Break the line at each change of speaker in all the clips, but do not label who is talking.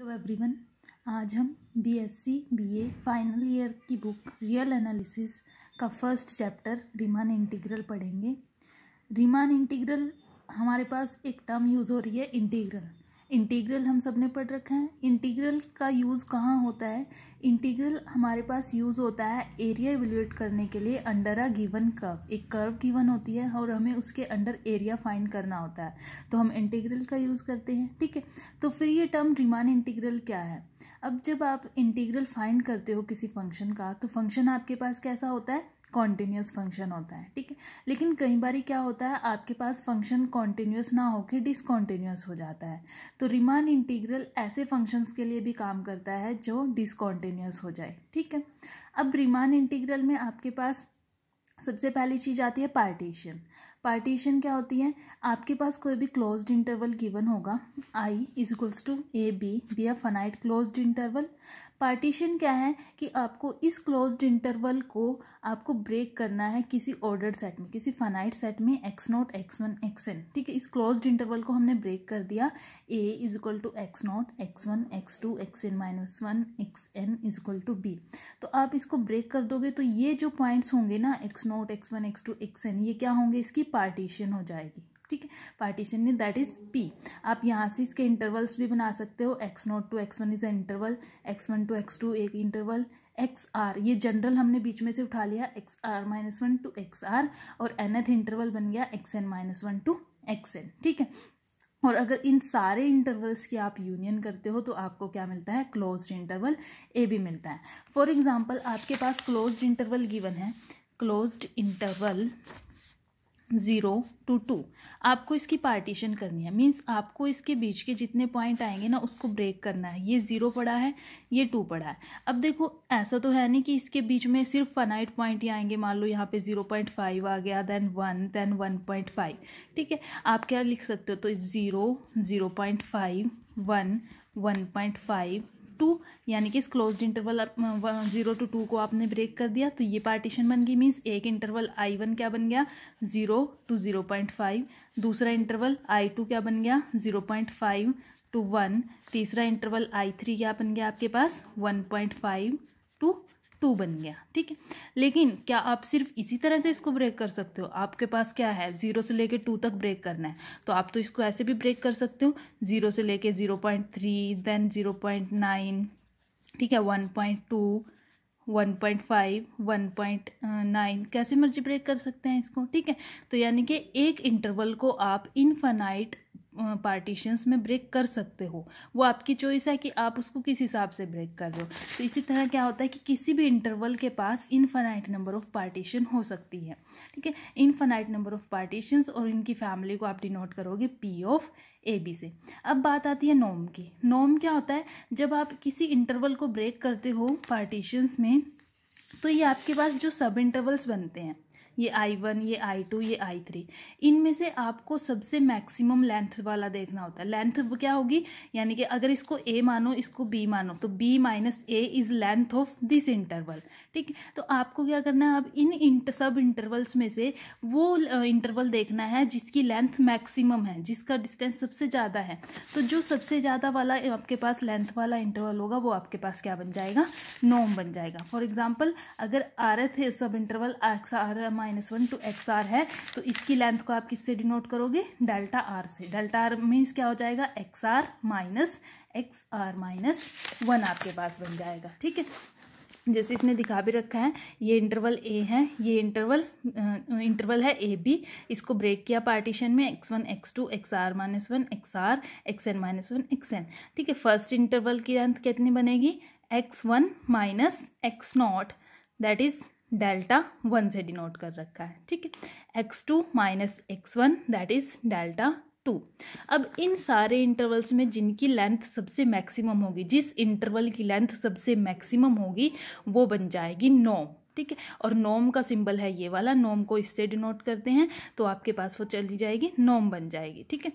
hello तो everyone आज हम बीएससी बीए फाइनल ईयर की बुक रियल एनालिसिस का फर्स्ट चैप्टर रिमान इंटीग्रल पढ़ेंगे रिमान इंटीग्रल हमारे पास एक टर्म यूज़ हो रही है इंटीग्रल इंटीग्रल हम सब ने पढ़ रखा है इंटीग्रल का यूज़ कहाँ होता है इंटीग्रल हमारे पास यूज़ होता है एरिया एवेल्यूएट करने के लिए अंडर अ गिवन कर्व एक कर्व गिवन होती है और हमें उसके अंडर एरिया फाइंड करना होता है तो हम इंटीग्रल का यूज़ करते हैं ठीक है तो फिर ये टर्म रिमान इंटीग्रल क्या है अब जब आप इंटीग्रल फाइंड करते हो किसी फंक्शन का तो फंक्शन आपके पास कैसा होता है कॉन्टीन्यूस फंक्शन होता है ठीक है लेकिन कई बार क्या होता है आपके पास फंक्शन कॉन्टीन्यूस ना होकर डिसकॉन्टीन्यूस हो जाता है तो रिमान इंटीग्रल ऐसे फंक्शंस के लिए भी काम करता है जो डिसकॉन्टीन्यूस हो जाए ठीक है अब रिमान इंटीग्रल में आपके पास सबसे पहली चीज़ आती है पार्टीशन पार्टीशन क्या होती है आपके पास कोई भी क्लोज इंटरवल गिवन होगा I is equals to A B we have finite close interval partition क्या है कि आपको इस क्लोज्ड इंटरवल को आपको ब्रेक करना है किसी ऑर्डर सेट में किसी फाइनाइट सेट में X not X one X N ठीक है इस क्लोज्ड इंटरवल को हमने ब्रेक कर दिया A is equal to X not X one X two X N minus one X N is equal to B तो आप इसको ब्रेक कर दोगे तो ये जो पॉइंट्स होंगे ना X not X one X two X N ये क्या होंगे इसकी पार्टीशन हो जाएगी ठीक है पार्टीशन में दैट इज पी आप यहाँ से इसके इंटरवल्स भी बना सकते हो X not to X one is interval X one to X two एक इंटरवल एक्स आर ये जनरल हमने बीच में से उठा लिया X R minus one to X R और एनथ इंटरवल बन गया X N minus one to X N ठीक है और अगर इन सारे इंटरवल्स की आप यूनियन करते हो तो आपको क्या मिलता है क्लोज्ड इंटरवल ए भी मिलता है फॉर एग्जाम्पल आपके पास क्लोज्ड इंटरवल गिवन है closed interval zero to two आपको इसकी पार्टीशन करनी है मींस आपको इसके बीच के जितने पॉइंट आएंगे ना उसको ब्रेक करना है ये ज़ीरो पड़ा है ये टू पड़ा है अब देखो ऐसा तो है नहीं कि इसके बीच में सिर्फ फनाइट पॉइंट ही आएंगे मान लो यहाँ पे ज़ीरो पॉइंट फाइव आ गया then one then one point five ठीक है आप क्या लिख सकते हो तो zero zero point five one one point five two यानी कि इस closed interval zero to two को आपने ब्रेक कर दिया तो ये पार्टीशन बन गई मीन्स एक इंटरवल आई वन क्या बन गया zero to zero point five दूसरा इंटरवल आई टू क्या बन गया zero point five to one तीसरा इंटरवल आई थ्री क्या बन गया आपके पास one point five to two बन गया ठीक है लेकिन क्या आप सिर्फ इसी तरह से इसको ब्रेक कर सकते हो आपके पास क्या है ज़ीरो से लेके टू तक ब्रेक करना है तो आप तो इसको ऐसे भी ब्रेक कर सकते हो ज़ीरो से लेके zero point three then zero point nine ठीक है one point two one point five one point nine कैसे मर्जी ब्रेक कर सकते हैं इसको ठीक है तो यानी कि एक इंटरवल को आप इनफाइनाइट पार्टीशंस में ब्रेक कर सकते हो वो आपकी चॉइस है कि आप उसको किस हिसाब से ब्रेक कर रहे हो तो इसी तरह क्या होता है कि किसी भी इंटरवल के पास इनफाइनाइट नंबर ऑफ़ पार्टीशन हो सकती है ठीक है इनफाइनाइट नंबर ऑफ़ पार्टीशंस और इनकी फैमिली को आप डिनोट करोगे पी ऑफ ए बी से अब बात आती है नॉम की नॉम क्या होता है जब आप किसी इंटरवल को ब्रेक करते हो पार्टीशंस में तो ये आपके पास जो सब इंटरवल्स बनते हैं ये आई वन ये आई टू ये आई थ्री इनमें से आपको सबसे मैक्सिमम लेंथ वाला देखना होता है लेंथ क्या होगी यानी कि अगर इसको ए मानो इसको बी मानो तो B minus A is length of this interval ठीक है तो आपको क्या करना है आप इन इंट, सब इंटरवल्स में से वो इंटरवल देखना है जिसकी लेंथ मैक्सिमम है जिसका डिस्टेंस सबसे ज़्यादा है तो जो सबसे ज़्यादा वाला आपके पास लेंथ वाला इंटरवल होगा वो आपके पास क्या बन जाएगा नोम बन जाएगा फॉर एग्जाम्पल अगर rth sub interval R minus one to X R है तो इसकी लेंथ को आप किससे डिनोट करोगे डेल्टा आर से डेल्टा आर मीन्स क्या हो जाएगा X R minus X R minus one आपके पास बन जाएगा ठीक है जैसे इसने दिखा भी रखा है ये इंटरवल ए है ये इंटरवल इंटरवल है ए बी इसको ब्रेक किया पार्टीशन में X one X two X R minus one X R X N minus one X N ठीक है फर्स्ट इंटरवल की लेंथ कितनी बनेगी X one minus X not that is delta one से denote कर रखा है ठीक है X two minus X one that is delta two अब इन सारे इंटरवल्स में जिनकी लेंथ सबसे मैक्सिमम होगी जिस इंटरवल की लेंथ सबसे मैक्सिमम होगी वो बन जाएगी नॉम ठीक है और नॉम का सिंबल है ये वाला नॉम को इससे डिनोट करते हैं तो आपके पास वो चली जाएगी नॉम बन जाएगी ठीक है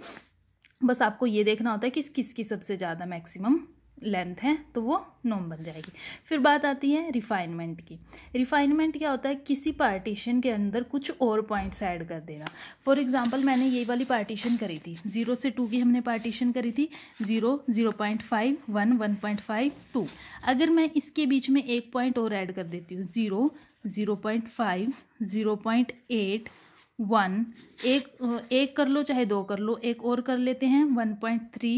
बस आपको ये देखना होता है कि किसकी सबसे ज़्यादा मैक्सिमम लेंथ है तो वो नॉम बन जाएगी फिर बात आती है रिफाइनमेंट की रिफाइनमेंट क्या होता है किसी पार्टीशन के अंदर कुछ और पॉइंट्स ऐड कर देना फॉर एग्जांपल मैंने ये वाली पार्टीशन करी थी जीरो से टू की हमने पार्टीशन करी थी zero zero point five one one point five two अगर मैं इसके बीच में एक पॉइंट और ऐड कर देती हूँ zero zero point five zero point eight one एक एक कर लो चाहे दो कर लो एक और कर लेते हैं one point three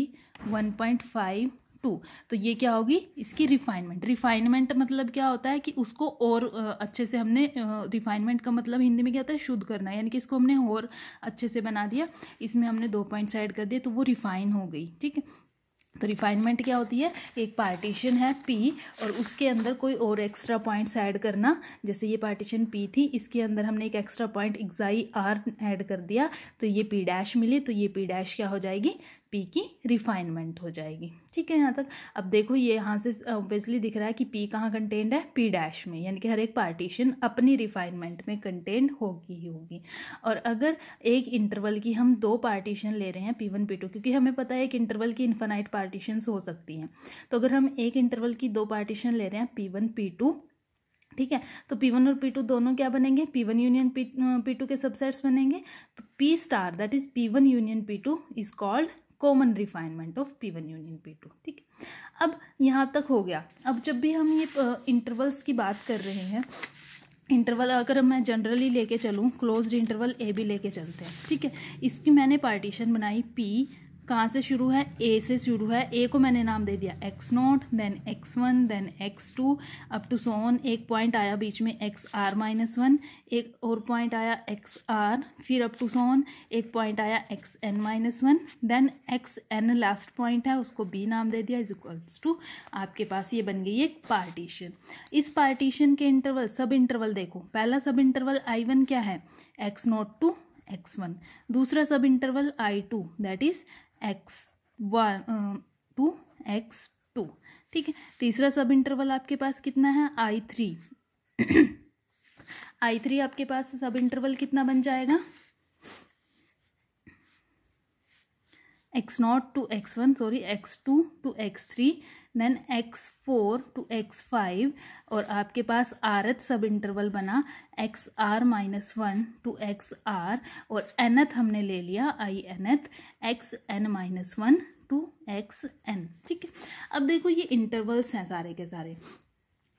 one point five two तो ये क्या होगी इसकी रिफाइनमेंट रिफाइनमेंट मतलब क्या होता है कि उसको और अच्छे से हमने रिफाइनमेंट का मतलब हिंदी में क्या होता है शुद्ध करना यानी कि इसको हमने और अच्छे से बना दिया इसमें हमने दो पॉइंट्स ऐड कर दिए तो वो रिफाइन हो गई ठीक है तो रिफाइनमेंट क्या होती है एक पार्टीशन है पी और उसके अंदर कोई और एक्स्ट्रा पॉइंट्स ऐड करना जैसे ये पार्टीशन पी थी इसके अंदर हमने एक एक्स्ट्रा पॉइंट एग्जाई आर ऐड कर दिया तो ये पी डैश मिली तो ये पी डैश क्या हो जाएगी पी की रिफाइनमेंट हो जाएगी ठीक है यहाँ तक अब देखो ये यहाँ से ऑब्वियसली दिख रहा है कि पी कहाँ कंटेंड है पी डैश में यानी कि हर एक पार्टीशन अपनी रिफाइनमेंट में कंटेंड होगी ही होगी और अगर एक इंटरवल की हम दो पार्टीशन ले रहे हैं पी वन पी टू क्योंकि हमें पता है एक इंटरवल की इन्फानाइट पार्टीशन हो सकती हैं तो अगर हम एक इंटरवल की दो पार्टीशन ले रहे हैं पी वन पी टू ठीक है तो पी वन और पी टू दोनों क्या बनेंगे P one union P two के सबसेट्स बनेंगे तो P star that is P one union P two is called common refinement of P one union P two ठीक है अब यहाँ तक हो गया अब जब भी हम ये इंटरवल्स की बात कर रहे हैं इंटरवल अगर मैं जनरली लेके चलूँ क्लोज्ड इंटरवल ए भी लेके चलते हैं ठीक है इसकी मैंने पार्टीशन बनाई पी कहाँ से शुरू है ए से शुरू है ए को मैंने नाम दे दिया X not then X one then X two up to so on एक पॉइंट आया बीच में एक्स आर माइनस वन एक और पॉइंट आया एक्स आर फिर अप टू सोन एक पॉइंट आया X N minus one then X N last point है उसको बी नाम दे दिया इज इक्वल्स टू आपके पास ये बन गई एक पार्टीशन इस पार्टीशन के इंटरवल सब इंटरवल देखो पहला सब इंटरवल आई वन क्या है X not to X one दूसरा sub interval I two that is X one to X two ठीक है तीसरा सब इंटरवल आपके पास कितना है आई थ्री आई थ्री आपके पास सब इंटरवल कितना बन जाएगा X not to X one sorry X two to X three then x4 four to X और आपके पास आरथ सब इंटरवल बना X R minus one to X R और एथ हमने ले लिया I nth X N minus one to X N ठीक है अब देखो ये इंटरवल्स हैं सारे के सारे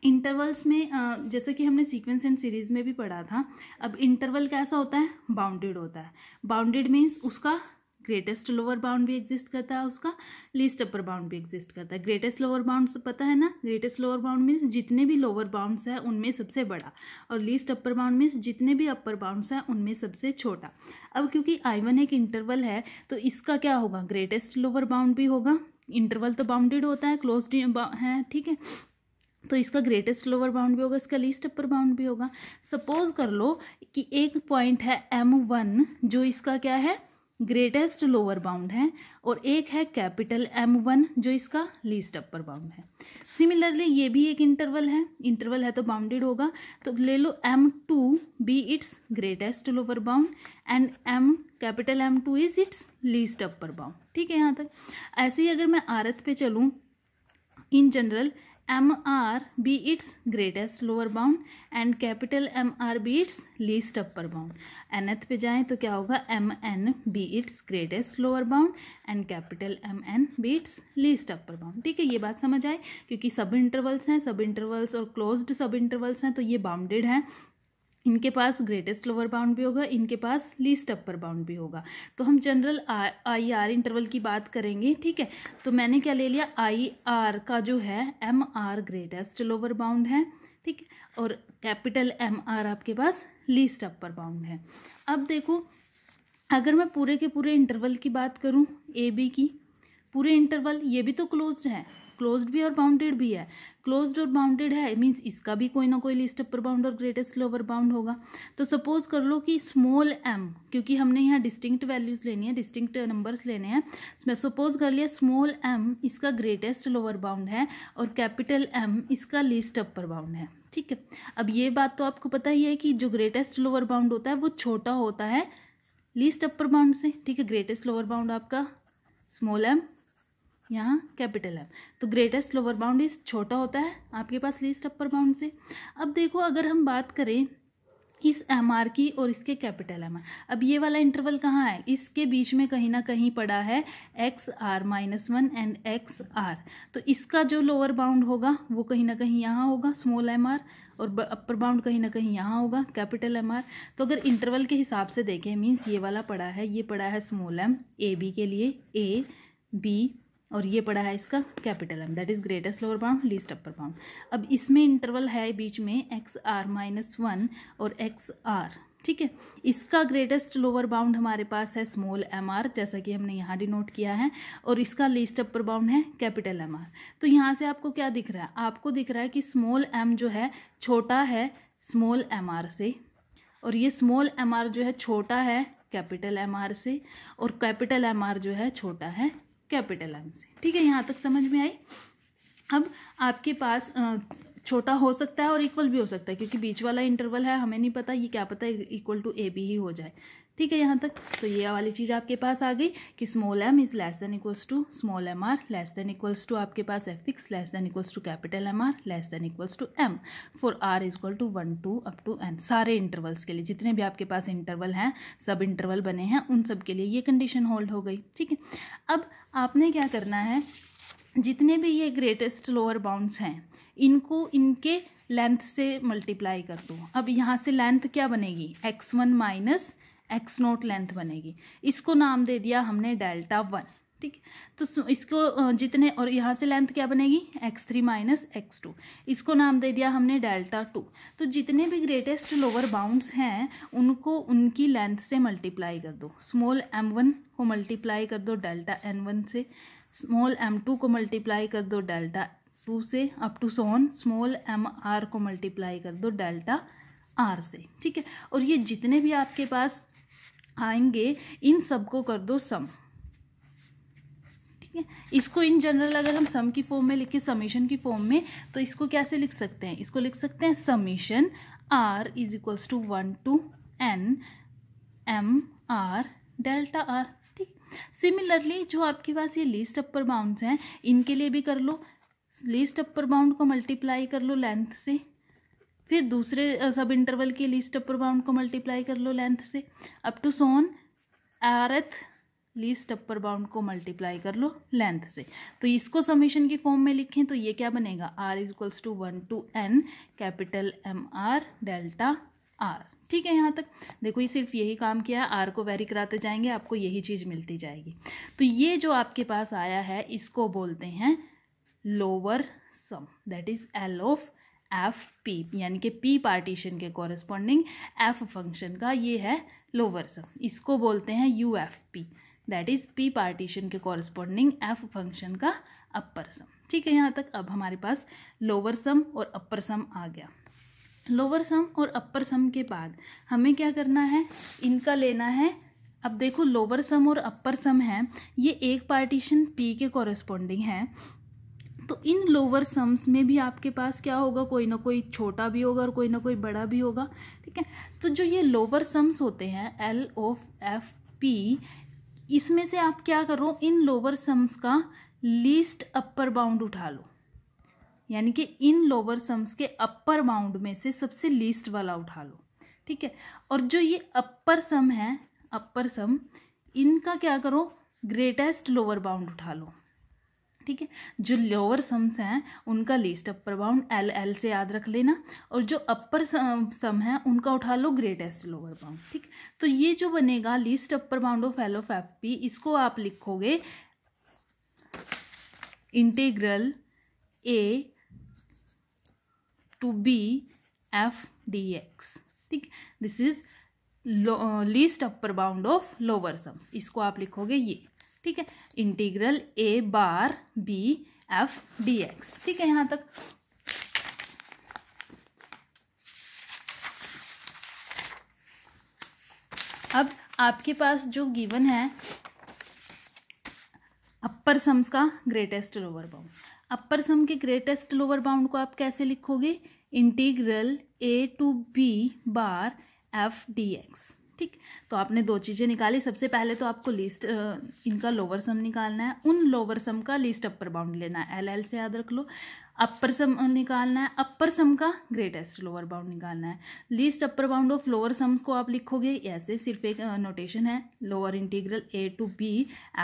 इंटरवल्स में जैसे कि हमने सीक्वेंस एंड सीरीज में भी पढ़ा था अब इंटरवल कैसा होता है बाउंडेड होता है बाउंडेड मीन्स उसका ग्रेटेस्ट लोअर बाउंड भी एग्जिस्ट करता है उसका लीस्ट अपर बाउंड भी एग्जिस्ट करता है ग्रेटेस्ट लोअर बाउंड पता है ना ग्रेटेस्ट लोअर बाउंड मीन्स जितने भी लोअर बाउंड्स हैं उनमें सबसे बड़ा और लीस्ट अपर बाउंड मीन्स जितने भी अपर बाउंड्स हैं उनमें सबसे छोटा अब क्योंकि आई वन एक इंटरवल है तो इसका क्या होगा ग्रेटेस्ट लोअर बाउंड भी होगा इंटरवल तो बाउंडेड होता है क्लोज है ठीक है तो इसका ग्रेटेस्ट लोअर बाउंड भी होगा इसका लीस्ट अपर बाउंड भी होगा सपोज कर लो कि एक पॉइंट है एम वन जो इसका क्या है ग्रेटेस्ट लोअर बाउंड है और एक है कैपिटल एम वन जो इसका लीस्ट अपर बाउंड है सिमिलरली ये भी एक इंटरवल है इंटरवल है तो बाउंडेड होगा तो ले लो M two be its greatest lower bound and M capital M two is its least upper bound ठीक है यहाँ तक ऐसे ही अगर मैं आरत पे चलूँ in general M R be its greatest lower bound and capital M R be its least upper bound nth पे जाएँ तो क्या होगा M N be its greatest lower bound and capital M N be its least upper bound ठीक है ये बात समझ आए क्योंकि सब इंटरवल्स हैं सब इंटरवल्स और क्लोज्ड सब इंटरवल्स हैं तो ये बाउंडेड हैं इनके पास ग्रेटेस्ट लोअर बाउंड भी होगा इनके पास लीस्ट अपर बाउंड भी होगा तो हम जनरल आई आर इंटरवल की बात करेंगे ठीक है तो मैंने क्या ले लिया आई आर का जो है M R greatest lower bound है ठीक है और कैपिटल एम आर आपके पास लीस्ट अपर बाउंड है अब देखो अगर मैं पूरे के पूरे इंटरवल की बात करूँ ए बी की पूरे इंटरवल ये भी तो क्लोज्ड है क्लोज्ड भी और बाउंडेड भी है क्लोज्ड और बाउंडेड है मीन्स इसका भी कोई ना कोई लिस्ट अपर बाउंड और ग्रेटेस्ट लोअर बाउंड होगा तो सपोज कर लो कि स्मॉल एम क्योंकि हमने यहाँ डिस्टिंक्ट वैल्यूज़ लेनी है डिस्टिंक्ट नंबर्स लेने हैं मैं सपोज कर लिया स्मॉल एम इसका ग्रेटेस्ट लोअर बाउंड है और कैपिटल एम इसका लिस्ट अपर बाउंड है ठीक है अब ये बात तो आपको पता ही है कि जो ग्रेटेस्ट लोअर बाउंड होता है वो छोटा होता है लीस्ट अपर बाउंड से ठीक है ग्रेटेस्ट लोअर बाउंड आपका स्मॉल एम यहाँ कैपिटल है तो ग्रेटेस्ट लोअर बाउंड इस छोटा होता है आपके पास लीस्ट अपर बाउंड से अब देखो अगर हम बात करें इस एम आर की और इसके कैपिटल एम आर अब ये वाला इंटरवल कहाँ है इसके बीच में कहीं ना कहीं पड़ा है X R minus one and X R तो इसका जो लोअर बाउंड होगा वो कहीं ना कहीं यहाँ होगा स्मॉल एम आर और अपर बाउंड कहीं ना कहीं यहाँ होगा कैपिटल एम आर तो अगर इंटरवल के हिसाब से देखें मीन्स ये वाला पड़ा है ये पड़ा है स्मॉल एम ए बी के लिए ए बी और ये पड़ा है इसका capital M that is greatest lower bound least upper bound अब इसमें इंटरवल है बीच में एक्स आर माइनस वन और एक्स आर ठीक है इसका ग्रेटेस्ट लोअर बाउंड हमारे पास है स्मॉल एम आर जैसा कि हमने यहाँ डिनोट किया है और इसका लीस्ट अपर बाउंड है कैपिटल एम आर तो यहाँ से आपको क्या दिख रहा है आपको दिख रहा है कि स्मॉल एम जो है छोटा है स्मॉल एम आर से और ये स्मॉल एम आर जो है छोटा है कैपिटल एम आर से और कैपिटल एम आर जो है छोटा है कैपिटल से ठीक है यहाँ तक समझ में आई अब आपके पास छोटा हो सकता है और इक्वल भी हो सकता है क्योंकि बीच वाला इंटरवल है हमें नहीं पता ये क्या पता इक्वल टू ए बी ही हो जाए ठीक है यहाँ तक तो ये वाली चीज़ आपके पास आ गई कि small M is less than equals to small M R less than equals to आपके पास है fix less than equals to capital M R less than equals to M for R is equal to one to up to N सारे intervals के लिए जितने भी आपके पास interval हैं सब इंटरवल बने हैं उन सब के लिए ये कंडीशन होल्ड हो गई ठीक है अब आपने क्या करना है जितने भी ये ग्रेटेस्ट लोअर बाउंड्स हैं इनको इनके लेंथ से मल्टीप्लाई कर दो अब यहाँ से लेंथ क्या बनेगी X one minus X not length बनेगी इसको नाम दे दिया हमने डेल्टा वन ठीक तो इसको जितने और यहाँ से लेंथ क्या बनेगी X three minus X two इसको नाम दे दिया हमने डेल्टा टू तो जितने भी ग्रेटेस्ट लोअर बाउंड्स हैं उनको उनकी लेंथ से मल्टीप्लाई कर दो स्मॉल एम वन को मल्टीप्लाई कर दो डेल्टा एन वन से स्मॉल एम टू को मल्टीप्लाई कर दो डेल्टा टू से up to so on small M R को मल्टीप्लाई कर दो डेल्टा आर से ठीक है और ये जितने भी आपके पास आएंगे इन सबको कर दो सम ठीक है इसको इन जनरल अगर हम सम की फॉर्म में लिखे समीशन की फॉर्म में तो इसको कैसे लिख सकते हैं इसको लिख सकते हैं summation R is equals to one two N M R delta R ठीक सिमिलरली जो आपके पास ये लिस्ट अपर बाउंड्स हैं इनके लिए भी कर लो लिस्ट अपर बाउंड को मल्टीप्लाई कर लो लेंथ से फिर दूसरे सब इंटरवल के लीस्ट अपर बाउंड को मल्टीप्लाई कर लो लेंथ से अप टू सोन आरथ लीस्ट अपर बाउंड को मल्टीप्लाई कर लो लेंथ से तो इसको समीशन की फॉर्म में लिखें तो ये क्या बनेगा R is equals to one two N capital M R delta R ठीक है यहाँ तक देखो ये सिर्फ यही काम किया है आर को वेरी कराते जाएंगे आपको यही चीज़ मिलती जाएगी तो ये जो आपके पास आया है इसको बोलते हैं lower sum that is L of F P यानी कि पी पार्टीशन के कॉरस्पॉन्डिंग एफ फंक्शन का ये है लोअर सम इसको बोलते हैं U F P that is P partition के कॉरस्पॉन्डिंग एफ फंक्शन का अपर सम ठीक है यहाँ तक अब हमारे पास लोअर सम और अपर सम आ गया लोअर सम और अपर सम के बाद हमें क्या करना है इनका लेना है अब देखो लोअर सम और अपर सम है ये एक पार्टीशन पी के कॉरस्पॉन्डिंग है तो इन लोअर सम्स में भी आपके पास क्या होगा कोई ना कोई छोटा भी होगा और कोई ना कोई बड़ा भी होगा ठीक है तो जो ये लोअर सम्स होते हैं एल ओ एफ पी इसमें से आप क्या करो इन लोअर सम्स का लीस्ट अपर बाउंड उठा लो यानी कि इन लोअर सम्स के अपर बाउंड में से सबसे लीस्ट वाला उठा लो ठीक है और जो ये अपर सम है अपर सम इनका क्या करो ग्रेटेस्ट लोअर बाउंड उठा लो ठीक है जो लोअर सम्स हैं उनका least upper bound L L से याद रख लेना और जो अपर सम है उनका उठा लो ग्रेटेस्ट लोअर बाउंड ठीक तो ये जो बनेगा least upper bound of L of F P इसको आप लिखोगे integral A to B F D X ठीक this is least upper bound of lower sums इसको आप लिखोगे ये ठीक है integral A bar B F D X ठीक है यहां तक अब आपके पास जो गिवन है अपर सम्स का greatest lower bound upper sum के ग्रेटेस्ट लोअर बाउंड को आप कैसे लिखोगे integral A to B bar F D X ठीक तो आपने दो चीज़ें निकाली सबसे पहले तो आपको लिस्ट इनका लोअर सम निकालना है उन लोअर सम का लिस्ट अपर बाउंड लेना है एल एल से याद रख लो अपर सम निकालना है अपर सम का ग्रेटेस्ट लोअर बाउंड निकालना है least upper bound of lower sums को आप लिखोगे ऐसे सिर्फ एक नोटेशन है lower integral A to B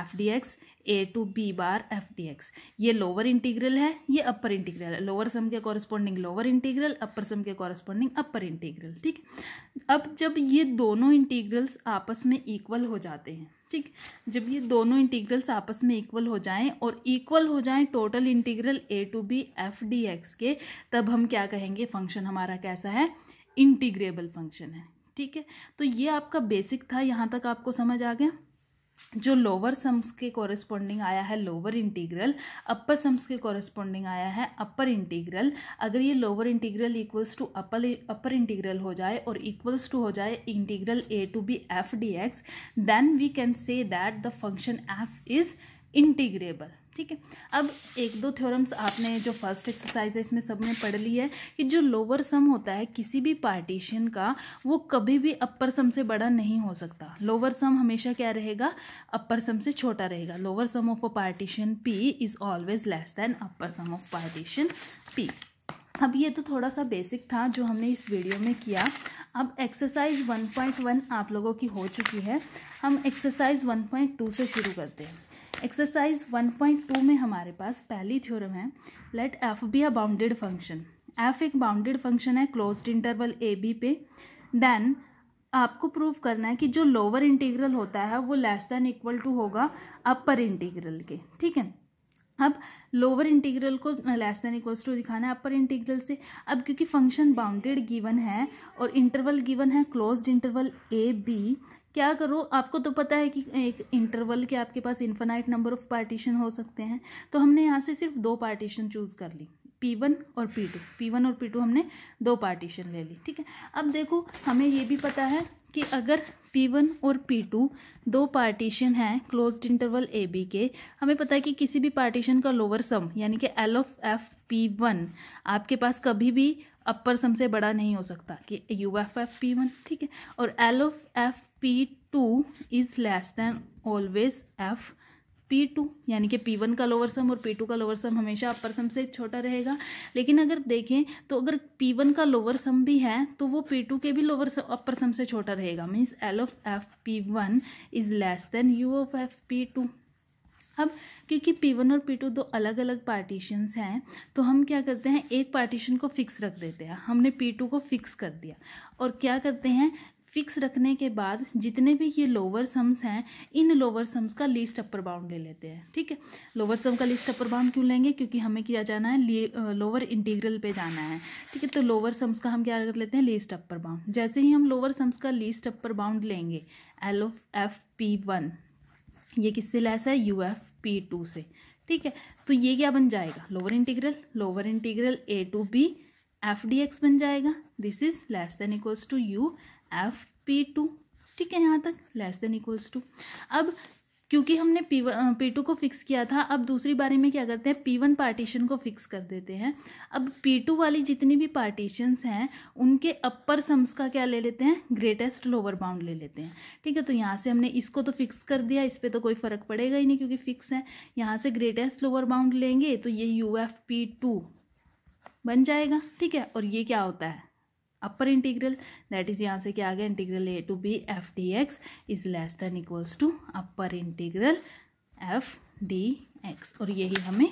F D X A to B bar F D X ये लोअर इंटीग्रल है ये अपर इंटीग्रल है लोअर सम के corresponding lower integral upper sum के कॉरस्पॉन्डिंग अपर इंटीग्रल ठीक है अब जब ये दोनों इंटीग्रल्स आपस में इक्वल हो जाते हैं ठीक जब ये दोनों इंटीग्रल्स आपस में इक्वल हो जाएं और इक्वल हो जाएं total integral A to B F D X के तब हम क्या कहेंगे फंक्शन हमारा कैसा है इंटीग्रेबल फंक्शन है ठीक है तो ये आपका बेसिक था यहाँ तक आपको समझ आ गया जो लोअर सम्स के कॉरेस्पॉन्डिंग आया है लोअर इंटीग्रल अपर सम्स के कॉरेस्पॉन्डिंग आया है अपर इंटीग्रल अगर ये lower integral equals to upper upper integral हो जाए और इक्वल्स टू हो जाए integral A to B F D X then we can say that the function F is integrable ठीक है अब एक दो थ्योरम्स आपने जो फर्स्ट एक्सरसाइज है इसमें सब ने पढ़ ली है कि जो लोअर सम होता है किसी भी पार्टीशन का वो कभी भी अपर सम से बड़ा नहीं हो सकता लोअर सम हमेशा क्या रहेगा अपर सम से छोटा रहेगा lower sum of a partition P is always less than upper sum of partition P अब ये तो थोड़ा सा बेसिक था जो हमने इस वीडियो में किया अब एक्सरसाइज 1.1 आप लोगों की हो चुकी है हम एक्सरसाइज 1.2 से शुरू करते हैं एक्सरसाइज 1.2 में हमारे पास पहली थ्योरम है let F be a bounded function F एक बाउंडेड फंक्शन है क्लोज्ड इंटरवल ए बी पे देन आपको प्रूव करना है कि जो लोअर इंटीग्रल होता है वो लेस देन इक्वल टू होगा अपर इंटीग्रल के ठीक है अब लोअर इंटीग्रल को लेस देन इक्वल्स टू दिखाना है अपर इंटीग्रल से अब क्योंकि फंक्शन बाउंडेड गिवन है और इंटरवल गिवन है क्लोज्ड इंटरवल ए बी क्या करो आपको तो पता है कि एक इंटरवल के आपके पास इन्फेनाइट नंबर ऑफ पार्टीशन हो सकते हैं तो हमने यहाँ से सिर्फ दो पार्टीशन चूज़ कर ली P1 और P2, P1 पी वन और P2 हमने दो पार्टीशन ले ली ठीक है अब देखो हमें ये भी पता है कि अगर P1 और P2 दो पार्टीशन हैं क्लोज्ड इंटरवल ए बी के हमें पता है कि किसी भी पार्टीशन का लोअर सम यानी कि L of F P one आपके पास कभी भी अपर सम से बड़ा नहीं हो सकता कि U F F P one ठीक है और L of F P two is less than always F P two यानी कि पी वन का लोअर सम और पी टू का लोअर सम हमेशा अपर सम से छोटा रहेगा लेकिन अगर देखें तो अगर पी वन का लोअर सम भी है तो वो पी टू के भी लोअर अपर सम से छोटा रहेगा means L of F P one is less than U of F P two अब क्योंकि P1 और P2 दो अलग अलग पार्टीशंस हैं तो हम क्या करते हैं एक पार्टीशन को फिक्स रख देते हैं हमने P2 को फिक्स कर दिया और क्या करते हैं फिक्स रखने के बाद जितने भी ये लोअर सम्स हैं इन लोअर सम्स का लीस्ट अपर बाउंड ले लेते हैं ठीक है लोअर सम का लीस्ट अपर बाउंड क्यों लेंगे क्योंकि हमें क्या जाना है लोअर इंटीग्रल पे जाना है ठीक है तो लोअर सम्स का हम क्या कर लेते हैं लीस्ट अपर बाउंड जैसे ही हम लोअर सम्स का लीस्ट अपर बाउंड लेंगे L of F P one ये किससे लेस है यू एफ पी टू से ठीक है तो ये क्या बन जाएगा lower integral lower integral A to B F D X बन जाएगा this is less than equals to U F P two ठीक है यहाँ तक लेस देन इक्वल्स टू अब क्योंकि हमने पी वन पी टू को फिक्स किया था अब दूसरी बारी में क्या करते हैं पी वन पार्टीशन को फिक्स कर देते हैं अब पी टू वाली जितनी भी पार्टीशंस हैं उनके अपर सम्स का क्या ले लेते हैं ग्रेटेस्ट लोअर बाउंड ले लेते हैं ठीक है तो यहाँ से हमने इसको तो फिक्स कर दिया इस पर तो कोई फ़र्क पड़ेगा ही नहीं क्योंकि फिक्स है यहाँ से ग्रेटेस्ट लोअर बाउंड लेंगे तो ये यू एफ पी टू बन जाएगा ठीक है और ये क्या होता है अपर इंटीग्रल दैट इज यहाँ से क्या आ गया integral A to B F D X is less than equals to upper integral F D X और यही हमें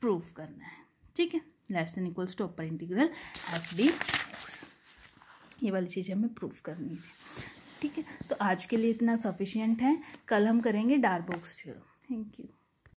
प्रूव करना है ठीक है less than equals to upper integral F D X ये वाली चीज़ हमें प्रूव करनी है ठीक है तो आज के लिए इतना सफिशियंट है कल हम करेंगे Darboux theorem thank you